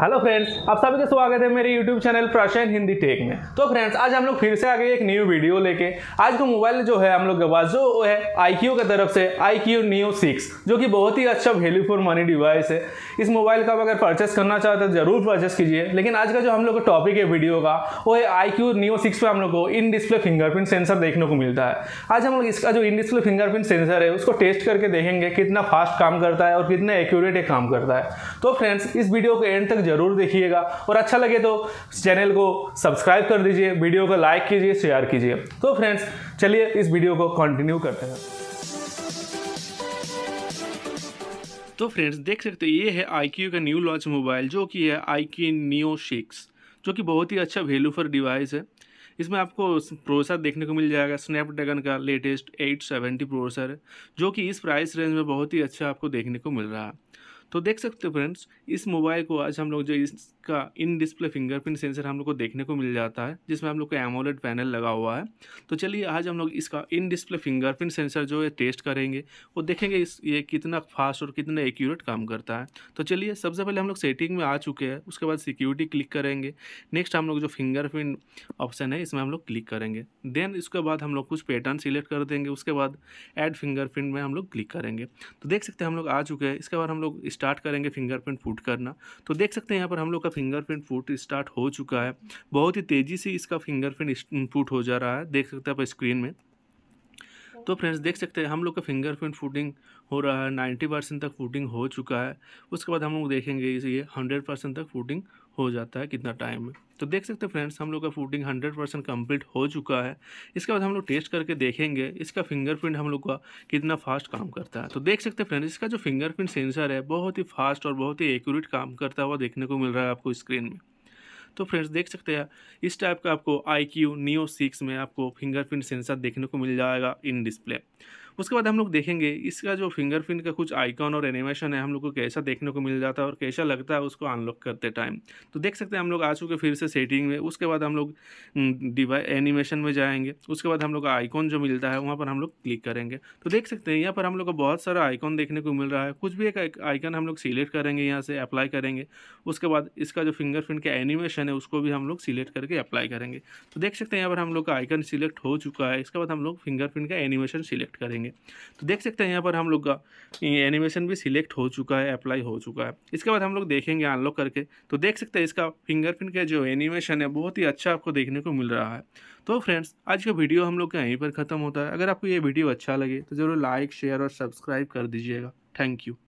hello friends आप सभी का स्वागत है मेरे यूट्यूब चैनल प्राशन हिंदी टेक में तो फ्रेंड्स आज हम लोग फिर से आ गए एक न्यू वीडियो लेके आज का मोबाइल जो है हम लोग के पास जो है आई क्यू की तरफ से आई क्यू न्यू सिक्स जो कि बहुत ही अच्छा वैल्यू फॉर मनी डिवाइस है इस मोबाइल का अगर परचेस करना चाहते हैं जरूर परचेस कीजिए लेकिन आज का जो हम लोग का टॉपिक है वीडियो का वो है आई क्यू न्यू सिक्स पर हम लोग को इन डिस्प्ले फिंगरप्रिंट सेंसर देखने को मिलता है आज हम लोग इसका जो इन डिस्प्ले फिंगरप्रिंट सेंसर है उसको टेस्ट करके देखेंगे कितना फास्ट काम करता है और कितना एक्यूरेट काम करता है तो फ्रेंड्स इस वीडियो को एंड तक जरूर देखिएगा और अच्छा लगे तो चैनल को सब्सक्राइब कर दीजिए वीडियो को लाइक कीजिए शेयर कीजिए तो फ्रेंड्स चलिए इस वीडियो को कंटिन्यू करते हैं तो फ्रेंड्स देख सकते हैं ये है आई का न्यू लॉन्च मोबाइल जो कि है आई की नियो सिक्स जो कि बहुत ही अच्छा वैल्यू फॉर डिवाइस है इसमें आपको प्रोसेसर देखने को मिल जाएगा स्नैपड्रैगन का लेटेस्ट 870 प्रोसेसर जो कि इस प्राइस रेंज में बहुत ही अच्छा आपको देखने को मिल रहा है तो देख सकते हो फ्रेंड्स इस मोबाइल को आज हम लोग जो इसका इन डिस्प्ले फिंगरप्रिंट सेंसर हम लोग को देखने को मिल जाता है जिसमें हम लोग को एमोलेड पैनल लगा हुआ है तो चलिए आज हम लोग इसका इन डिस्प्ले फिंगरप्रिंट सेंसर जो है टेस्ट करेंगे वो देखेंगे इस ये कितना फास्ट और कितना एक्यूरेट काम करता है तो चलिए सबसे पहले हम लोग सेटिंग में आ चुके हैं उसके बाद सिक्योरिटी क्लिक करेंगे नेक्स्ट हम लोग जो फिंगरप्रिंट ऑप्शन है इसमें हम लोग क्लिक करेंगे देन इसके बाद हम लोग कुछ पैटर्न सिलेक्ट कर देंगे उसके बाद एड फिंगरप्रिंट में हम लोग क्लिक करेंगे तो देख सकते हैं हम लोग आ चुके हैं इसके बाद हम लोग स्टार्ट करेंगे फिंगरप्रिंट फूट करना तो देख सकते हैं यहाँ पर हम लोग का फिंगरप्रिंट फूट स्टार्ट हो चुका है बहुत ही तेज़ी से इसका फिंगरप्रिंट फूट हो जा रहा है देख सकते हैं आप स्क्रीन में तो फ्रेंड्स देख सकते हैं हम लोग का फिंगरप्रिंट फूटिंग हो रहा है नाइन्टी परसेंट तक फूटिंग हो चुका है उसके बाद हम लोग देखेंगे ये हंड्रेड परसेंट तक फूटिंग हो जाता है कितना टाइम में तो देख सकते हैं फ्रेंड्स हम लोग का फूडिंग 100 परसेंट कम्प्लीट हो चुका है इसके बाद हम लोग टेस्ट करके देखेंगे इसका फिंगरप्रिंट हम लोग का कितना फास्ट काम करता है तो देख सकते हैं फ्रेंड्स इसका जो फिंगरप्रिंट सेंसर है बहुत ही फास्ट और बहुत ही एक्यूरेट काम करता हुआ देखने को मिल रहा है आपको स्क्रीन में तो फ्रेंड्स देख सकते हैं इस टाइप का आपको आई क्यू नियो सिक्स में आपको फिंगरप्रिंट सेंसर देखने को मिल जाएगा इन डिस्प्ले उसके बाद हम लोग देखेंगे इसका जो फिंगरप्रिंट का कुछ आइकॉन और एनिमेशन है हम लोग को कैसा देखने को मिल जाता है और कैसा लगता है उसको अनलॉक करते टाइम तो देख सकते हैं हम लोग आ चुके फिर से सेटिंग में उसके बाद हम लोग डिवाइ हम्म, एनिमेशन में जाएंगे उसके बाद हम लोग का आइकॉन जो मिलता है वहाँ पर हम लोग क्लिक करेंगे तो देख सकते हैं यहाँ पर हम लोग को बहुत सारा आइकॉन देखने को मिल रहा है कुछ भी एक आइकन हम लोग सिलेक्ट करेंगे यहाँ से अप्लाई करेंगे उसके बाद इसका जो फिंगरप्रिंट का एनिमेशन ऑप्शन है उसको भी हम लोग सिलेक्ट करके अप्लाई करेंगे तो देख सकते हैं यहाँ पर हम लोग का आइकन सिलेक्ट हो चुका है इसके बाद हम लोग फिंगरप्रिंट का एनिमेशन सिलेक्ट करेंगे तो देख सकते हैं यहाँ पर हम लोग का एनिमेशन भी सिलेक्ट हो चुका है अप्लाई हो चुका है इसके बाद हम लोग देखेंगे अनलॉक करके तो देख सकते हैं इसका फिंगरप्रिंट का जो एनिमेशन है बहुत ही अच्छा आपको देखने को मिल रहा है तो फ्रेंड्स आज का वीडियो हम लोग का यहीं पर ख़त्म होता है अगर आपको ये वीडियो अच्छा लगे तो ज़रूर लाइक शेयर और सब्सक्राइब कर दीजिएगा थैंक यू